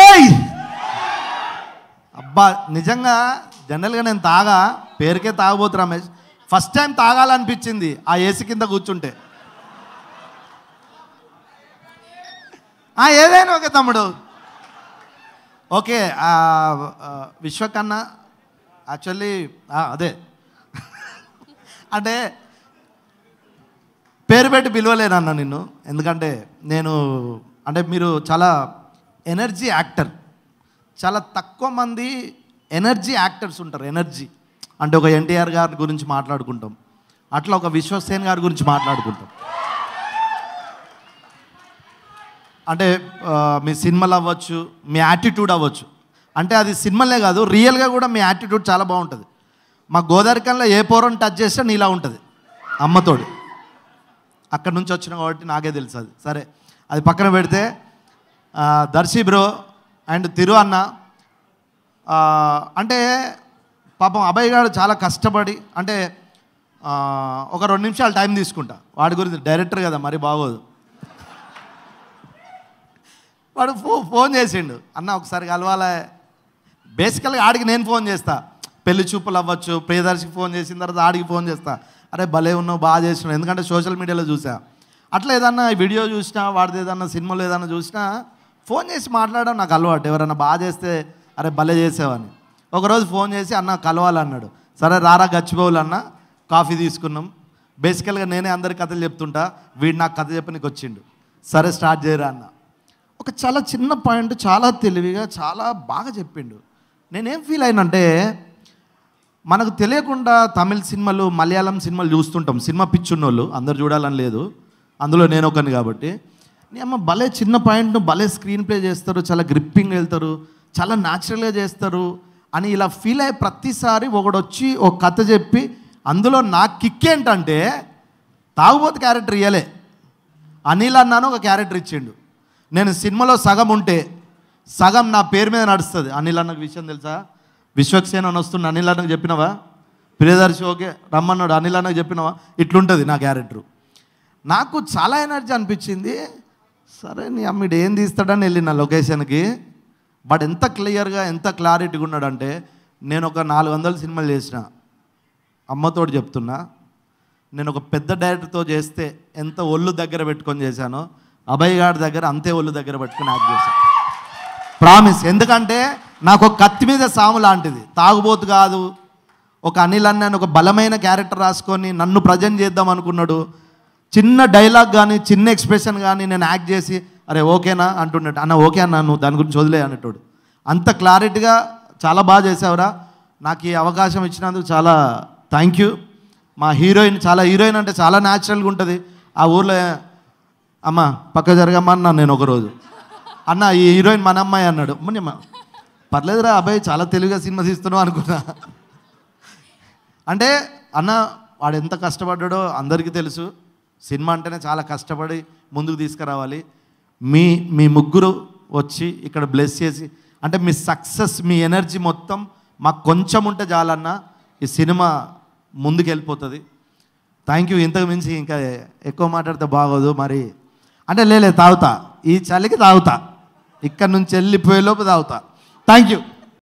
ఏయ్ అబ్బా నిజంగా జనరల్గా నేను తాగా పేరుకే తాగబోతు రమేష్ ఫస్ట్ టైం తాగాలనిపించింది ఆ ఏసీ కింద కూర్చుంటే ఏదైనా ఓకే తమ్ముడు ఓకే విశ్వకన్న యాక్చువల్లీ అదే అంటే పేరు పెట్టి పిలవలేనన్న నిన్ను ఎందుకంటే నేను అంటే మీరు చాలా ఎనర్జీ యాక్టర్ చాలా తక్కువ మంది ఎనర్జీ యాక్టర్స్ ఉంటారు ఎనర్జీ అంటే ఒక ఎన్టీఆర్ గారి గురించి మాట్లాడుకుంటాం అట్లా ఒక విశ్వసేన్ గారి గురించి మాట్లాడుకుంటాం అంటే మీ సినిమాలు అవ్వచ్చు మీ యాటిట్యూడ్ అవ్వచ్చు అంటే అది సినిమాలే కాదు రియల్గా కూడా మీ యాటిట్యూడ్ చాలా బాగుంటుంది మా గోదావరికంలో ఏ పోరం టచ్ చేస్తే నీలా ఉంటుంది అమ్మతోడు అక్కడ నుంచి వచ్చిన కాబట్టి నాకే తెలుసు అది సరే అది పక్కన పెడితే దర్శి బ్రో అండ్ తిరు అన్న అంటే పాపం అబ్బాయి గారు చాలా కష్టపడి అంటే ఒక రెండు నిమిషాలు టైం తీసుకుంటా వాడి గురించి డైరెక్టర్ కదా మరి బాగోదు వాడు ఫో ఫోన్ చేసిండు అన్న ఒకసారి కలవాలే బేసికల్గా ఆడికి నేను ఫోన్ చేస్తా పెళ్లి చూపులు అవ్వచ్చు ప్రియదర్శికి ఫోన్ చేసిన తర్వాత ఆడికి ఫోన్ చేస్తా అరే భలే ఉన్నావు బాగా చేస్తున్నావు ఎందుకంటే సోషల్ మీడియాలో చూసా అట్లా ఏదన్నా వీడియో చూసినా వాడిది ఏదన్నా సినిమాలు ఏదన్నా చూసినా ఫోన్ చేసి మాట్లాడడం నాకు అలవాటు ఎవరైనా బాగా చేస్తే అరే భలే చేసేవాని ఒకరోజు ఫోన్ చేసి అన్న కలవాలన్నాడు సరే రారా గచ్చిపోవాలి అన్న కాఫీ తీసుకున్నాం బేసికల్గా నేనే అందరి కథలు చెప్తుంటా వీడు నాకు కథ నీకు వచ్చిండు సరే స్టార్ట్ చేయరా అన్న ఒక చాలా చిన్న పాయింట్ చాలా తెలివిగా చాలా బాగా చెప్పిండు నేనేం ఫీల్ అయినంటే మనకు తెలియకుండా తమిళ సినిమాలు మలయాళం సినిమాలు చూస్తుంటాం సినిమా పిచ్చున్నోళ్ళు అందరు చూడాలని లేదు అందులో నేను ఒకని కాబట్టి నీ అమ్మ భలే చిన్న పాయింట్ను భలే స్క్రీన్ ప్లే చేస్తారు చాలా గ్రిప్పింగ్ వెళ్తారు చాలా న్యాచురల్గా చేస్తారు అని ఇలా ఫీల్ అయ్యి ప్రతిసారి ఒకడొచ్చి ఒక కథ చెప్పి అందులో నా కిక్ ఏంటంటే తాగుబోతు క్యారెక్టర్ ఇయ్యలే అనిల్ అన్నాను ఒక క్యారెక్టర్ ఇచ్చిండు నేను సినిమాలో సగం ఉంటే సగం నా పేరు మీద నడుస్తుంది అనిల్ అన్నకు విషయం తెలుసా విశ్వక్సేన అని వస్తుంది అనిల్ అన్నకు చెప్పినవా ప్రియదర్శి ఓకే రమ్మన్నాడు అనిల్ అన్నకు చెప్పినవా ఇట్లుంటుంది నా క్యారెక్టరు నాకు చాలా ఎనర్జీ అనిపించింది సరే నీ అమ్మిడు ఏం తీస్తాడని వెళ్ళిన లొకేషన్కి బట్ ఎంత క్లియర్గా ఎంత క్లారిటీగా ఉన్నాడంటే నేను ఒక నాలుగు వందల సినిమాలు చేసిన అమ్మతో చెప్తున్నా నేను ఒక పెద్ద డైరెక్టర్తో చేస్తే ఎంత ఒళ్ళు దగ్గర పెట్టుకొని చేశానో అభయ్ గారి దగ్గర అంతే ఒళ్ళు దగ్గర పెట్టుకుని యాక్ట్ చేశాను ప్రామిస్ ఎందుకంటే నాకు ఒక కత్తి మీద సాము లాంటిది తాగుబోతు కాదు ఒక అనిల్ అన్న ఒక బలమైన క్యారెక్టర్ రాసుకొని నన్ను ప్రజెంట్ చేద్దాం అనుకున్నాడు చిన్న డైలాగ్ కానీ చిన్న ఎక్స్ప్రెషన్ కానీ నేను యాక్ట్ చేసి అరే ఓకేనా అంటున్నట్టు అన్న ఓకే అన్న నువ్వు దాని గురించి వదిలే అన్నట్టు అంత క్లారిటీగా చాలా బాగా చేసావురా నాకు ఈ అవకాశం ఇచ్చినందుకు చాలా థ్యాంక్ యూ మా హీరోయిన్ చాలా హీరోయిన్ అంటే చాలా న్యాచురల్గా ఉంటుంది ఆ ఊర్లో అమ్మ పక్క జరగమ్మా అన్నా నేను ఒకరోజు అన్న ఈ హీరోయిన్ మన అమ్మాయి అన్నాడు అమ్మ పర్లేదురా అబ్బాయి చాలా తెలుగుగా సినిమా తీస్తున్నావు అనుకున్నా అంటే అన్న వాడు ఎంత కష్టపడ్డాడో అందరికీ తెలుసు సినిమా అంటేనే చాలా కష్టపడి ముందుకు తీసుకురావాలి మీ మీ ముగ్గురు వచ్చి ఇక్కడ బ్లెస్ చేసి అంటే మీ సక్సెస్ మీ ఎనర్జీ మొత్తం మాకు కొంచెం ఉంటే చాలన్న ఈ సినిమా ముందుకు వెళ్ళిపోతుంది థ్యాంక్ యూ ఇంతకు మించి ఇంకా ఎక్కువ మాట్లాడితే బాగోదు మరి అంటే లేలే తాగుతా ఈ చలికి తాగుతా ఇక్కడ నుంచి వెళ్ళిపోయేలోపు తాగుతా థ్యాంక్ యూ